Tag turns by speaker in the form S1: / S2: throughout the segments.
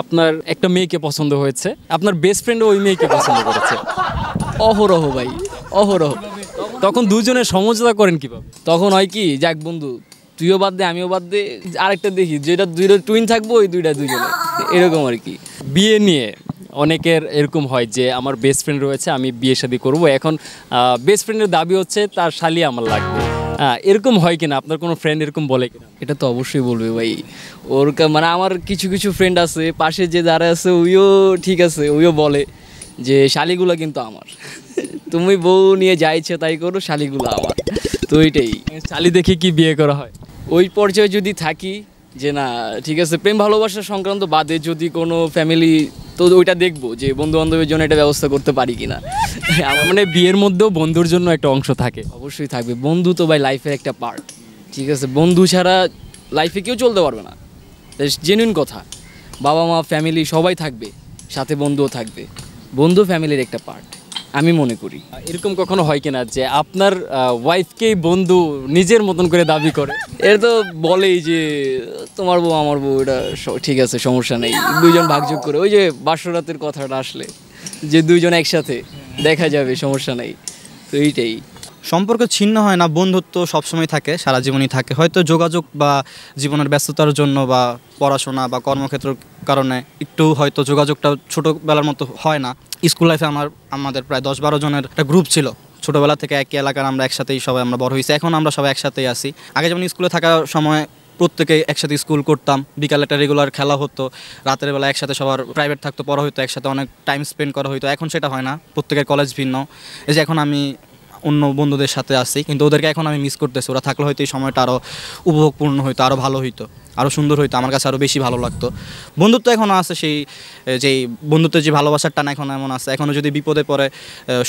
S1: আপনার একটা মেয়েকে পছন্দ হয়েছে আপনার বেস্ট ফ্রেন্ড ওই মেয়েকে পছন্দ করেছে অহরহ ভাই অহরহ তখন দুজনে সমঝোতা করেন কীভাবে তখন হয় কি যাক বন্ধু তুইও বাদ দে আমিও বাদ দে আরেকটা দেখি যেটা দুইটা টুইন থাকবো ওই দুইটা দুজনে এরকম আর কি বিয়ে নিয়ে অনেকের এরকম হয় যে আমার বেস্ট ফ্রেন্ড রয়েছে আমি বিয়ে শাদি করবো এখন বেস্ট ফ্রেন্ডের দাবি হচ্ছে তার শালি আমার লাগবে এরকম হয় কিনা আপনার কোনো ফ্রেন্ড এরকম বলে কিনা এটা তো অবশ্যই বলবে ভাই ওর মানে আমার কিছু কিছু ফ্রেন্ড আছে পাশে যে যারা আছে ওইও ঠিক আছে ওইও বলে যে শালিগুলো কিন্তু আমার তুমি বউ নিয়ে যা ইচ্ছে তাই করো শালিগুলো আমার তো এইটাই শালি দেখে কি বিয়ে করা হয় ওই পর্যায়ে যদি থাকি যে না ঠিক আছে প্রেম ভালোবাসা সংক্রান্ত বাদে যদি কোনো ফ্যামিলি তো ওইটা দেখবো যে বন্ধু বান্ধবের জন্য এটা ব্যবস্থা করতে পারি কিনা আমার মানে বিয়ের মধ্যেও বন্ধুর জন্য একটা অংশ থাকে অবশ্যই থাকবে বন্ধু তো ভাই লাইফের একটা পার্ট ঠিক আছে বন্ধু ছাড়া লাইফে কেউ চলতে পারবে না জেনুইন কথা বাবা মা ফ্যামিলি সবাই থাকবে সাথে বন্ধুও থাকবে বন্ধু ফ্যামিলির একটা পার্ট আমি মনে করি এরকম কখনো হয় কিনা যে আপনার ওয়াইফকেই বন্ধু নিজের মতন করে দাবি করে এর তো বলেই যে তোমার বউ আমার বউ এটা ঠিক আছে সমস্যা নেই দুজন ভাগযোগ করে ওই যে বাসরাতের কথাটা আসলে যে দুজন একসাথে দেখা যাবে
S2: সমস্যা নেই তো এইটাই সম্পর্ক ছিন্ন হয় না বন্ধুত্ব সবসময় থাকে সারা জীবনই থাকে হয়তো যোগাযোগ বা জীবনের ব্যস্ততার জন্য বা পড়াশোনা বা কর্মক্ষেত্র কারণে একটু হয়তো যোগাযোগটা ছোটোবেলার মতো হয় না স্কুল লাইফে আমার আমাদের প্রায় দশ বারো জনের একটা গ্রুপ ছিল ছোটোবেলা থেকে একই এলাকার আমরা একসাথেই সবাই আমরা বড় হয়েছি এখন আমরা সবাই একসাথেই আসি আগে যেমন স্কুলে থাকার সময় প্রত্যেকে একসাথে স্কুল করতাম বিকালে একটা রেগুলার খেলা হতো রাতের বেলা একসাথে সবার প্রাইভেট থাকতো পড়া হতো একসাথে অনেক টাইম স্পেন্ড করা হতো এখন সেটা হয় না প্রত্যেকের কলেজ ভিন্ন এই যে এখন আমি অন্য বন্ধুদের সাথে আছি কিন্তু ওদেরকে এখন আমি মিস করতেছি ওরা থাকলে হয়তো এই সময়টা আরও উপভোগপূর্ণ হইতো আরও ভালো হইতো আরও সুন্দর হইতো আমার কাছে আরও বেশি ভালো লাগতো বন্ধুত্ব এখনও আছে সেই যেই বন্ধুত্বের যে ভালোবাসার টান এখন এমন আছে এখনও যদি বিপদে পড়ে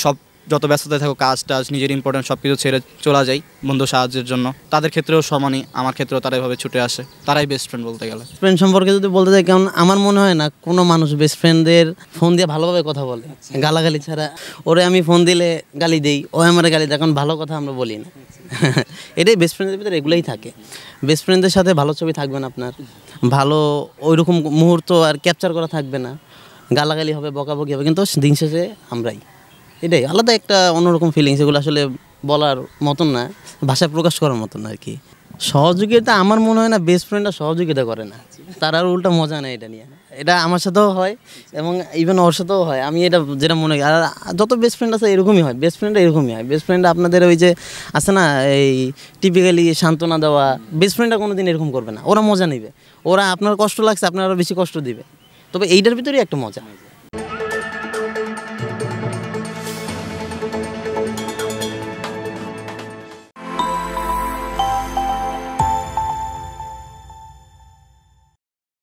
S2: সব যত ব্যস্ততায় থাকো কাজ টাজ নিজের ইম্পর্টেন্ট সব কিছু ছেড়ে চলে যাই বন্ধু সাহায্যের জন্য তাদের ক্ষেত্রেও সমানই আমার ক্ষেত্রেও তারা এভাবে ছুটে আসে তারাই বেস্ট ফ্রেন্ড বলতে গেলে
S3: ফ্রেন্ড সম্পর্কে যদি বলতে চাই কারণ আমার মনে হয় না কোনো মানুষ বেস্ট ফ্রেন্ডদের ফোন দিয়ে ভালোভাবে কথা বলে গালাগালি ছাড়া ওরে আমি ফোন দিলে গালি দিই ও আমার গালি দেয় কারণ ভালো কথা আমরা বলি না এটাই বেস্ট ফ্রেন্ডের ভিতরে এগুলোই থাকে বেস্ট ফ্রেন্ডদের সাথে ভালো ছবি থাকবে না আপনার ভালো ওইরকম মুহূর্ত আর ক্যাপচার করা থাকবে না গালাগালি হবে বকাবকি হবে কিন্তু দিন শেষে আমরাই এটাই আলাদা একটা অন্যরকম ফিলিংস এগুলো আসলে বলার মতন না ভাষায় প্রকাশ করার মতন না আর কি সহযোগিতা আমার মনে হয় না বেস্ট ফ্রেন্ডরা সহযোগিতা করে না তার আর উল্টা মজা নেয় এটা নিয়ে এটা আমার সাথেও হয় এবং ইভেন ওর সাথেও হয় আমি এটা যেটা মনে আর যত বেস্ট ফ্রেন্ড আছে এরকমই হয় বেস্ট ফ্রেন্ডরা এরকমই হয় বেস্ট ফ্রেন্ড আপনাদের ওই যে আছে না এই টিপিক্যালি সান্ত্বনা দেওয়া বেস্ট ফ্রেন্ডরা কোনো দিন এরকম করবে না ওরা মজা নেবে ওরা আপনার কষ্ট লাগছে আপনার আরও বেশি কষ্ট দিবে তবে এইটার ভিতরেই একটা মজা